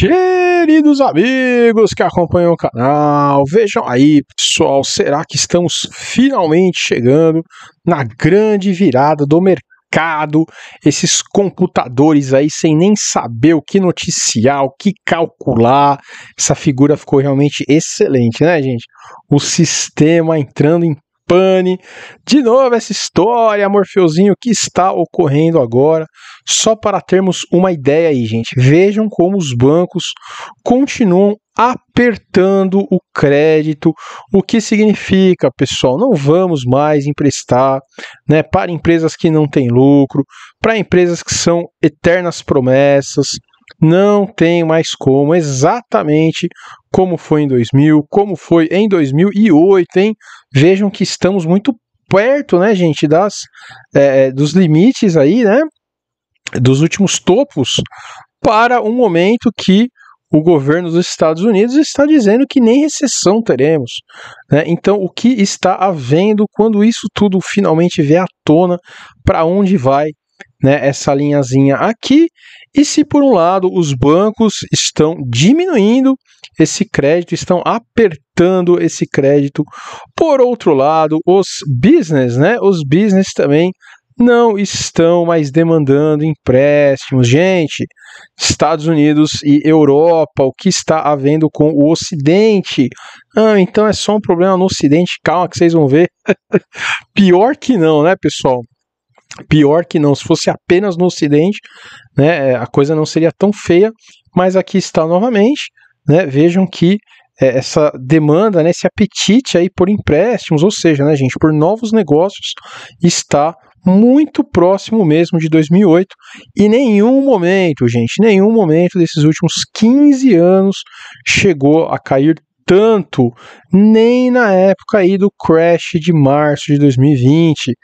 Queridos amigos que acompanham o canal, vejam aí, pessoal, será que estamos finalmente chegando na grande virada do mercado? Esses computadores aí sem nem saber o que noticiar, o que calcular. Essa figura ficou realmente excelente, né, gente? O sistema entrando em pane. De novo essa história, Morfeuzinho, que está ocorrendo agora. Só para termos uma ideia aí, gente. Vejam como os bancos continuam apertando o crédito. O que significa, pessoal? Não vamos mais emprestar, né, para empresas que não têm lucro, para empresas que são eternas promessas. Não tem mais como, exatamente como foi em 2000, como foi em 2008, hein? Vejam que estamos muito perto, né, gente, das, é, dos limites aí, né? Dos últimos topos para um momento que o governo dos Estados Unidos está dizendo que nem recessão teremos. Né? Então, o que está havendo quando isso tudo finalmente vier à tona? Para onde vai né, essa linhazinha aqui. E se por um lado os bancos estão diminuindo esse crédito, estão apertando esse crédito, por outro lado, os business, né, os business também não estão mais demandando empréstimos. Gente, Estados Unidos e Europa, o que está havendo com o Ocidente? Ah, então é só um problema no Ocidente, calma que vocês vão ver. Pior que não, né, pessoal? Pior que não, se fosse apenas no Ocidente, né, é, a coisa não seria tão feia, mas aqui está novamente. Né, vejam que é, essa demanda, né, esse apetite aí por empréstimos, ou seja, né, gente, por novos negócios, está muito próximo mesmo de 2008 e nenhum momento, gente, nenhum momento desses últimos 15 anos chegou a cair tanto, nem na época aí do crash de março de 2020,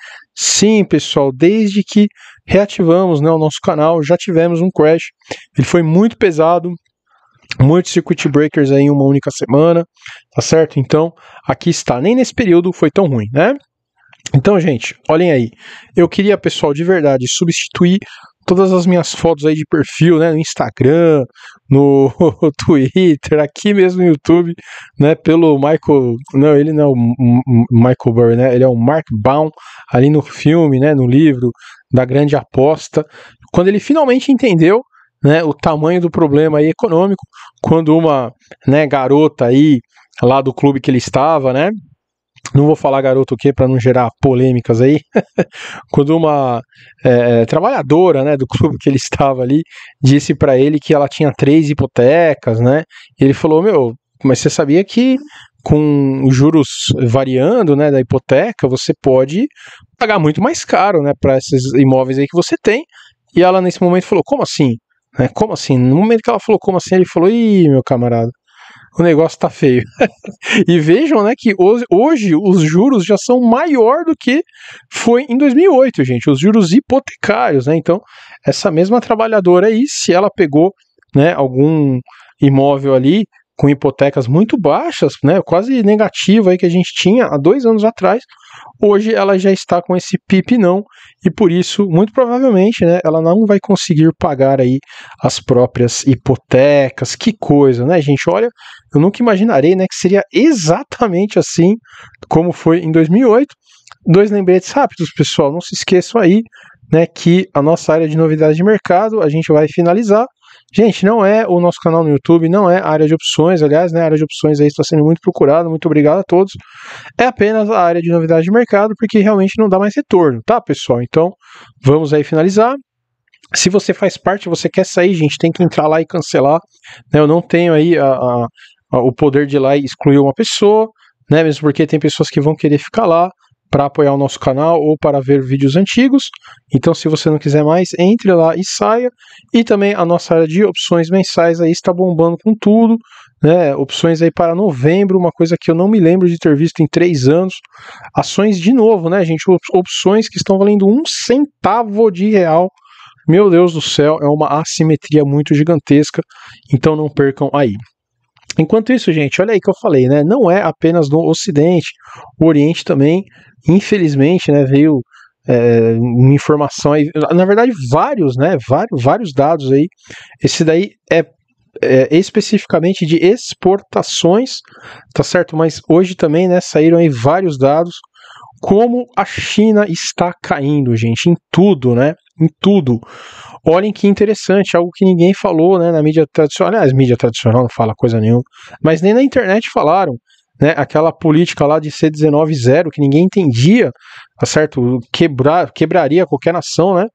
Sim, pessoal, desde que reativamos né, o nosso canal, já tivemos um crash. Ele foi muito pesado, muitos circuit breakers em uma única semana, tá certo? Então, aqui está. Nem nesse período foi tão ruim, né? Então, gente, olhem aí. Eu queria, pessoal, de verdade, substituir todas as minhas fotos aí de perfil, né, no Instagram, no Twitter, aqui mesmo no YouTube, né, pelo Michael, não, ele não é o Michael Burry, né, ele é o Mark Baum, ali no filme, né, no livro da Grande Aposta, quando ele finalmente entendeu, né, o tamanho do problema aí econômico, quando uma, né, garota aí lá do clube que ele estava, né, não vou falar garoto o quê para não gerar polêmicas aí, quando uma é, é, trabalhadora né, do clube que ele estava ali disse para ele que ela tinha três hipotecas, né? E ele falou: Meu, mas você sabia que com os juros variando né, da hipoteca, você pode pagar muito mais caro né, para esses imóveis aí que você tem. E ela nesse momento falou: Como assim? Né, como assim? No momento que ela falou como assim, ele falou: Ih, meu camarada, o negócio tá feio. e vejam, né, que hoje, hoje os juros já são maior do que foi em 2008, gente, os juros hipotecários, né? Então, essa mesma trabalhadora aí, se ela pegou, né, algum imóvel ali com hipotecas muito baixas, né, quase negativa aí que a gente tinha há dois anos atrás, Hoje ela já está com esse PIP não e por isso, muito provavelmente, né, ela não vai conseguir pagar aí as próprias hipotecas. Que coisa, né, gente? Olha, eu nunca imaginarei, né, que seria exatamente assim como foi em 2008. Dois lembretes rápidos, pessoal. Não se esqueçam aí né, que a nossa área de novidades de mercado a gente vai finalizar Gente, não é o nosso canal no YouTube, não é a área de opções, aliás, né, a área de opções aí está sendo muito procurada, muito obrigado a todos. É apenas a área de novidade de mercado, porque realmente não dá mais retorno, tá, pessoal? Então, vamos aí finalizar. Se você faz parte, você quer sair, gente, tem que entrar lá e cancelar. Né? Eu não tenho aí a, a, a, o poder de ir lá e excluir uma pessoa, né? Mesmo porque tem pessoas que vão querer ficar lá para apoiar o nosso canal ou para ver vídeos antigos. Então, se você não quiser mais, entre lá e saia. E também a nossa área de opções mensais aí está bombando com tudo. Né, opções aí para novembro, uma coisa que eu não me lembro de ter visto em três anos. Ações de novo, né, gente? Opções que estão valendo um centavo de real. Meu Deus do céu, é uma assimetria muito gigantesca. Então não percam aí. Enquanto isso, gente, olha aí que eu falei, né? Não é apenas no Ocidente, o Oriente também, infelizmente, né, veio é, informação aí, na verdade, vários, né? Vários, vários dados aí. Esse daí é é, especificamente de exportações, tá certo? Mas hoje também, né, saíram aí vários dados como a China está caindo, gente, em tudo, né? Em tudo. Olhem que interessante, algo que ninguém falou, né, na mídia tradicional. Aliás, mídia tradicional não fala coisa nenhuma, mas nem na internet falaram. Né, aquela política lá de C19-0 que ninguém entendia, tá certo? Quebrar, quebraria qualquer nação, né?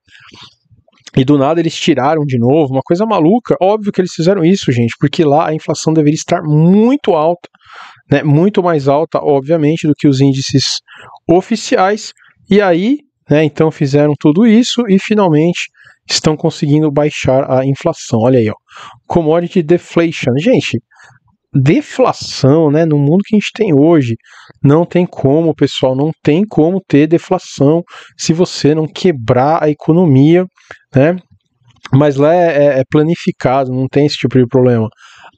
E do nada eles tiraram de novo, uma coisa maluca. Óbvio que eles fizeram isso, gente, porque lá a inflação deveria estar muito alta né, muito mais alta, obviamente, do que os índices oficiais. E aí, né, então fizeram tudo isso e finalmente estão conseguindo baixar a inflação. Olha aí, ó. commodity deflation. Gente, deflação, né? No mundo que a gente tem hoje, não tem como, pessoal, não tem como ter deflação se você não quebrar a economia, né? Mas lá é, é, é planificado, não tem esse tipo de problema.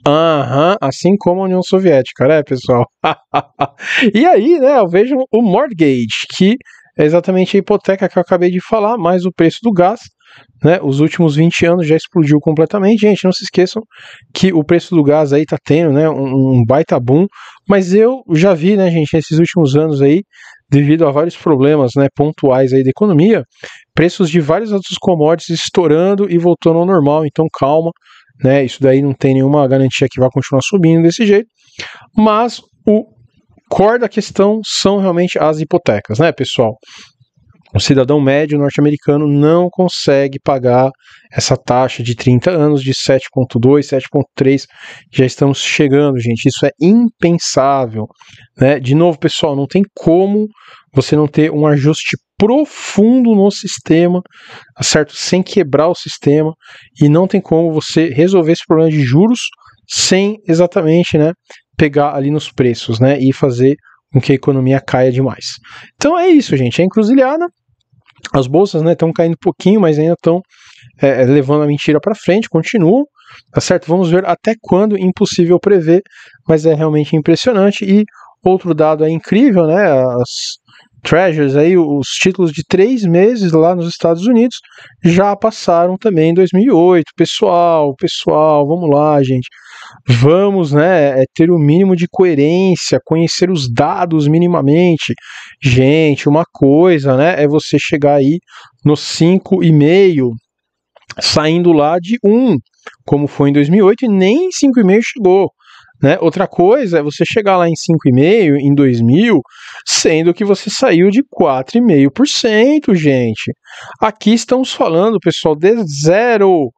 Aham, uhum, assim como a União Soviética, né, pessoal? e aí, né, eu vejo o mortgage, que é exatamente a hipoteca que eu acabei de falar, mais o preço do gás, né? Os últimos 20 anos já explodiu completamente. Gente, não se esqueçam que o preço do gás aí tá tendo, né, um, um baita boom, mas eu já vi, né, gente, nesses últimos anos aí, devido a vários problemas, né, pontuais aí da economia, preços de vários outros commodities estourando e voltando ao normal, então calma né? Isso daí não tem nenhuma garantia que vai continuar subindo desse jeito, mas o core da questão são realmente as hipotecas, né, pessoal? O cidadão médio norte-americano não consegue pagar essa taxa de 30 anos de 7,2, 7,3. Já estamos chegando, gente. Isso é impensável. Né? De novo, pessoal, não tem como você não ter um ajuste profundo no sistema, tá certo? Sem quebrar o sistema e não tem como você resolver esse problema de juros sem exatamente, né, pegar ali nos preços, né, e fazer com que a economia caia demais. Então é isso, gente, é encruzilhada. As bolsas, né, estão caindo um pouquinho, mas ainda estão é, é, levando a mentira para frente, continuam, tá certo? Vamos ver até quando, impossível prever, mas é realmente impressionante e outro dado é incrível, né? As Treasures, aí, os títulos de três meses lá nos Estados Unidos, já passaram também em 2008. Pessoal, pessoal, vamos lá, gente. Vamos né, é ter o mínimo de coerência, conhecer os dados minimamente. Gente, uma coisa né, é você chegar aí nos 5,5, saindo lá de 1, como foi em 2008, e nem 5,5 chegou. Né? Outra coisa é você chegar lá em 5,5% em 2000, sendo que você saiu de 4,5%, gente. Aqui estamos falando, pessoal, de zero.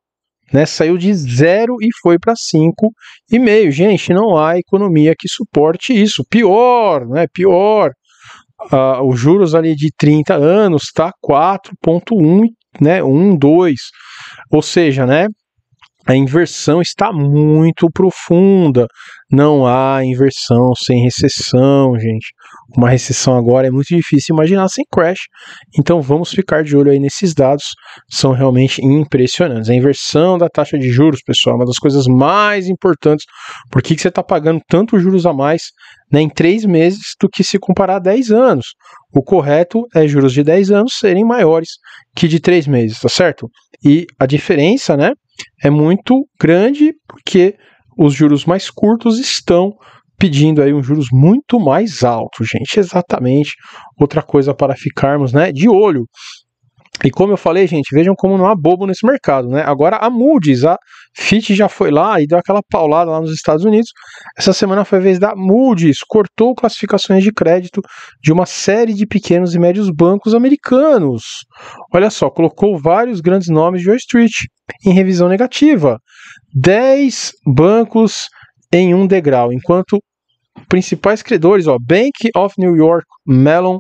Né? Saiu de zero e foi para 5,5%. Gente, não há economia que suporte isso. Pior, né? Pior. Ah, os juros ali de 30 anos tá 4,1, né? 1, Ou seja, né? a inversão está muito profunda. Não há inversão sem recessão, gente. Uma recessão agora é muito difícil imaginar sem crash. Então vamos ficar de olho aí nesses dados, são realmente impressionantes. A inversão da taxa de juros, pessoal, é uma das coisas mais importantes. Por que, que você está pagando tantos juros a mais né, em três meses do que se comparar a 10 anos? O correto é juros de 10 anos serem maiores que de três meses, tá certo? E a diferença, né? é muito grande porque os juros mais curtos estão pedindo aí um juros muito mais alto, gente. Exatamente outra coisa para ficarmos, né, de olho. E como eu falei, gente, vejam como não há bobo nesse mercado, né? Agora a Moody's, a Fitch já foi lá e deu aquela paulada lá nos Estados Unidos. Essa semana foi a vez da Moody's, cortou classificações de crédito de uma série de pequenos e médios bancos americanos. Olha só, colocou vários grandes nomes de Wall Street em revisão negativa. 10 bancos em um degrau, enquanto principais credores, ó, Bank of New York Mellon,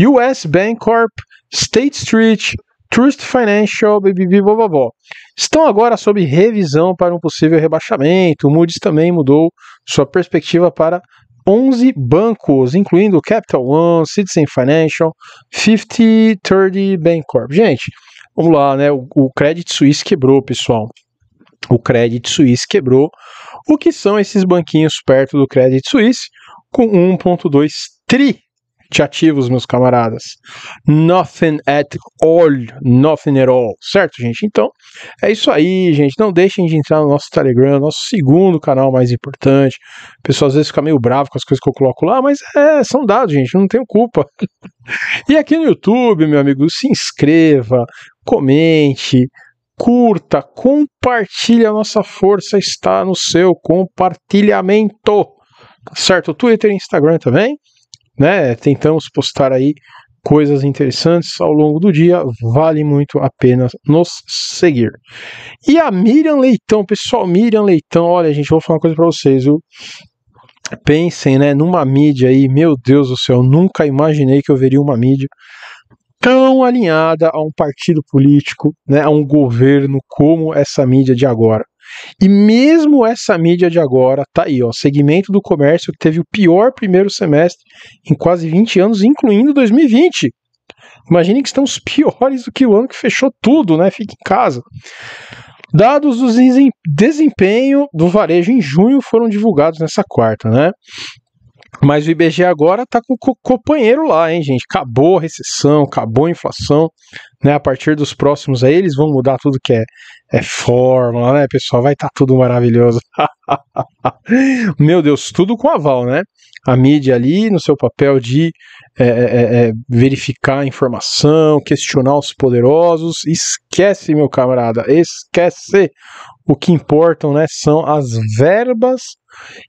US Bank Corp, State Street, Trust Financial, BBB Bobobó, estão agora sob revisão para um possível rebaixamento. O Moody's também mudou sua perspectiva para 11 bancos, incluindo Capital One, Citizen Financial, 50, 30 Bancorp. Gente, vamos lá, né? O, o Credit Suisse quebrou, pessoal. O Credit Suisse quebrou. O que são esses banquinhos perto do Credit Suisse? Com 1,2 tri te ativos, meus camaradas. Nothing at all, nothing at all, certo, gente? Então, é isso aí, gente. Não deixem de entrar no nosso Telegram, nosso segundo canal mais importante. O pessoal às vezes fica meio bravo com as coisas que eu coloco lá, mas é, são dados, gente, não tenho culpa. e aqui no YouTube, meu amigo, se inscreva, comente, curta, compartilhe. A nossa força está no seu compartilhamento. Tá certo? Twitter e Instagram também né, tentamos postar aí coisas interessantes ao longo do dia, vale muito a pena nos seguir. E a Miriam Leitão, pessoal, Miriam Leitão, olha, gente, vou falar uma coisa para vocês, viu? Pensem, né, numa mídia aí, meu Deus do céu, nunca imaginei que eu veria uma mídia tão alinhada a um partido político, né, a um governo como essa mídia de agora. E mesmo essa mídia de agora tá aí, ó, segmento do comércio que teve o pior primeiro semestre em quase 20 anos, incluindo 2020. Imaginem que estamos piores do que o ano que fechou tudo, né? Fique em casa. Dados do desempenho do varejo em junho foram divulgados nessa quarta, né? Mas o IBGE agora está com o companheiro lá, hein, gente? Acabou a recessão, acabou a inflação, né? A partir dos próximos aí, eles vão mudar tudo que é, é fórmula, né, pessoal? Vai estar tá tudo maravilhoso. Meu Deus, tudo com aval, né? A mídia ali no seu papel de é, é, é, é verificar a informação, questionar os poderosos. Esquece, meu camarada, esquece. O que importam, né, são as verbas.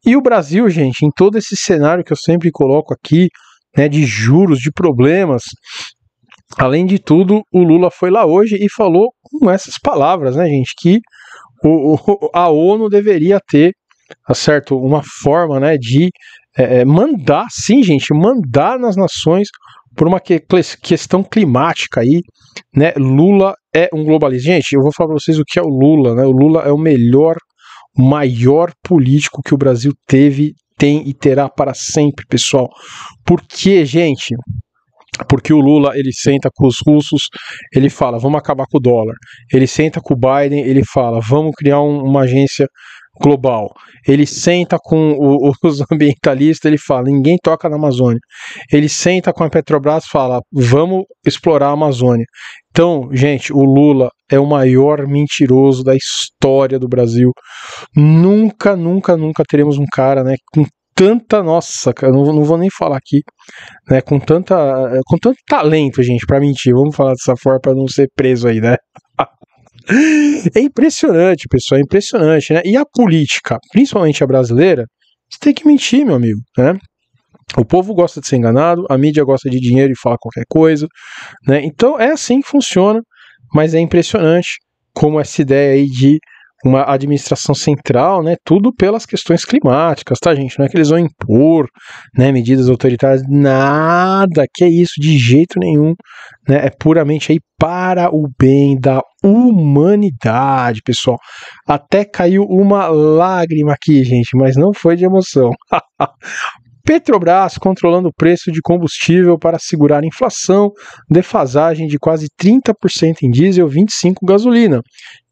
E o Brasil, gente, em todo esse cenário que eu sempre coloco aqui, né, de juros, de problemas, além de tudo, o Lula foi lá hoje e falou com essas palavras, né, gente, que o, o, a ONU deveria ter, tá certo, uma forma, né, de é, mandar, sim, gente, mandar nas nações por uma que, questão climática aí, né? Lula é um globalista. Gente, eu vou falar para vocês o que é o Lula, né? O Lula é o melhor, maior político que o Brasil teve, tem e terá para sempre, pessoal. Por quê, gente, porque o Lula ele senta com os russos, ele fala vamos acabar com o dólar. Ele senta com o Biden, ele fala vamos criar um, uma agência global. Ele senta com o, os ambientalistas, ele fala: ninguém toca na Amazônia. Ele senta com a Petrobras e fala: vamos explorar a Amazônia. Então, gente, o Lula é o maior mentiroso da história do Brasil. Nunca, nunca, nunca teremos um cara, né, com tanta nossa, cara, não, não vou nem falar aqui, né, com tanta, com tanto talento, gente, para mentir. Vamos falar dessa forma para não ser preso aí, né? É impressionante, pessoal, é impressionante, né? E a política, principalmente a brasileira, você tem que mentir, meu amigo, né? O povo gosta de ser enganado, a mídia gosta de dinheiro e fala qualquer coisa, né? Então é assim que funciona, mas é impressionante como essa ideia aí de uma administração central, né? Tudo pelas questões climáticas, tá, gente? Não é que eles vão impor, né, medidas autoritárias, nada, que é isso de jeito nenhum, né? É puramente aí para o bem da humanidade, pessoal. Até caiu uma lágrima aqui, gente, mas não foi de emoção. Petrobras controlando o preço de combustível para segurar inflação, defasagem de quase 30% em diesel, 25% gasolina.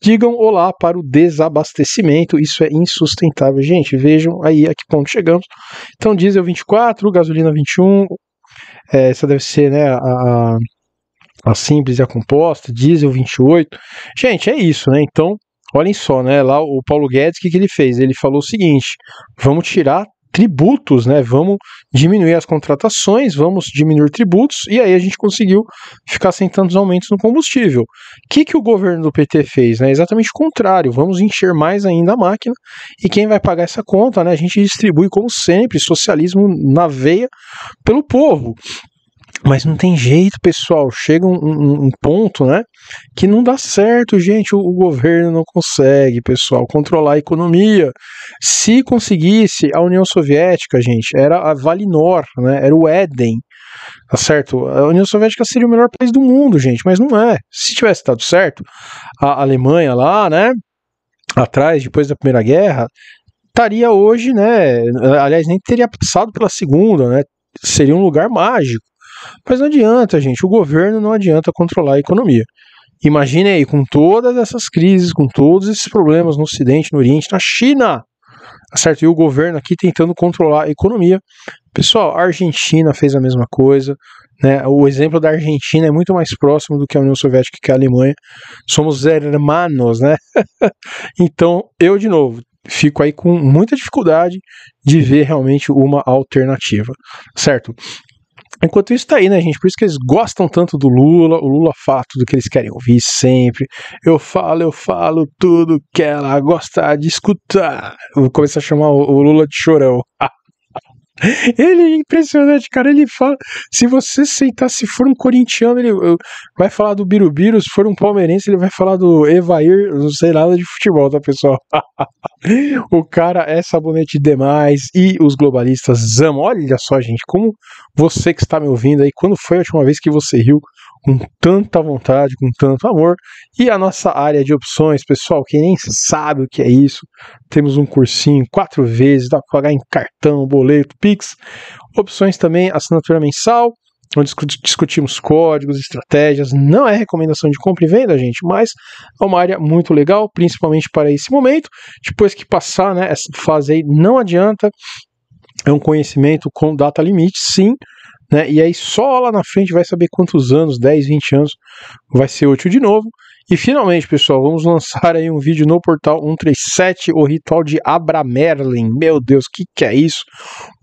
Digam olá para o desabastecimento, isso é insustentável. Gente, vejam aí a que ponto chegamos. Então, diesel 24, gasolina 21, é, essa deve ser né, a, a simples e a composta, diesel 28. Gente, é isso, né? Então, Olhem só, né? Lá o Paulo Guedes, o que, que ele fez? Ele falou o seguinte: vamos tirar tributos, né? Vamos diminuir as contratações, vamos diminuir tributos, e aí a gente conseguiu ficar sem tantos aumentos no combustível. O que, que o governo do PT fez? Né? Exatamente o contrário, vamos encher mais ainda a máquina, e quem vai pagar essa conta, né? A gente distribui, como sempre, socialismo na veia pelo povo. Mas não tem jeito, pessoal. Chega um, um, um, ponto, né? Que não dá certo, gente. O, o, governo não consegue, pessoal, controlar a economia. Se conseguisse, a União Soviética, gente, era a Valinor, né? Era o Éden. Tá certo? A União Soviética seria o melhor país do mundo, gente, mas não é. Se tivesse dado certo, a Alemanha lá, né? Atrás, depois da Primeira Guerra, estaria hoje, né? Aliás, nem teria passado pela Segunda, né? Seria um lugar mágico mas não adianta, gente, o governo não adianta controlar a economia. Imagine aí, com todas essas crises, com todos esses problemas no Ocidente, no Oriente, na China, tá certo? E o governo aqui tentando controlar a economia. Pessoal, a Argentina fez a mesma coisa, né? O exemplo da Argentina é muito mais próximo do que a União Soviética que a Alemanha. Somos hermanos, né? então, eu de novo fico aí com muita dificuldade de ver realmente uma alternativa, tá certo? Enquanto isso, tá aí, né, gente? Por isso que eles gostam tanto do Lula. O Lula fala tudo que eles querem ouvir sempre. Eu falo, eu falo tudo que ela gosta de escutar. vou começar a chamar o Lula de chorão. Ele é impressionante, cara. Ele fala. Se você sentar, se for um corintiano, ele vai falar do Birubiru. Se for um palmeirense, ele vai falar do Evair. Não sei nada de futebol, tá, pessoal? O cara é sabonete demais e os globalistas amam. Olha só, gente, como você que está me ouvindo aí, quando foi a última vez que você riu com tanta vontade, com tanto amor? E a nossa área de opções, pessoal, quem nem sabe o que é isso, temos um cursinho quatro vezes, dá para pagar em cartão, boleto, Pix. Opções também, assinatura mensal onde discutimos códigos, estratégias. Não é recomendação de compra e venda, gente, mas é uma área muito legal, principalmente para esse momento. Depois que passar né, essa fase aí, não adianta. É um conhecimento com data limite, sim, né? E aí só lá na frente vai saber quantos anos, 10, 20 anos, vai ser útil de novo. E finalmente, pessoal, vamos lançar aí um vídeo no portal 137, o ritual de Merlin. Meu Deus, o que, que é isso?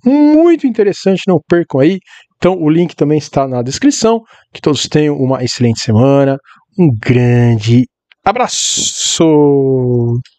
Muito interessante, não percam aí. Então o link também está na descrição. Que todos tenham uma excelente semana. Um grande abraço!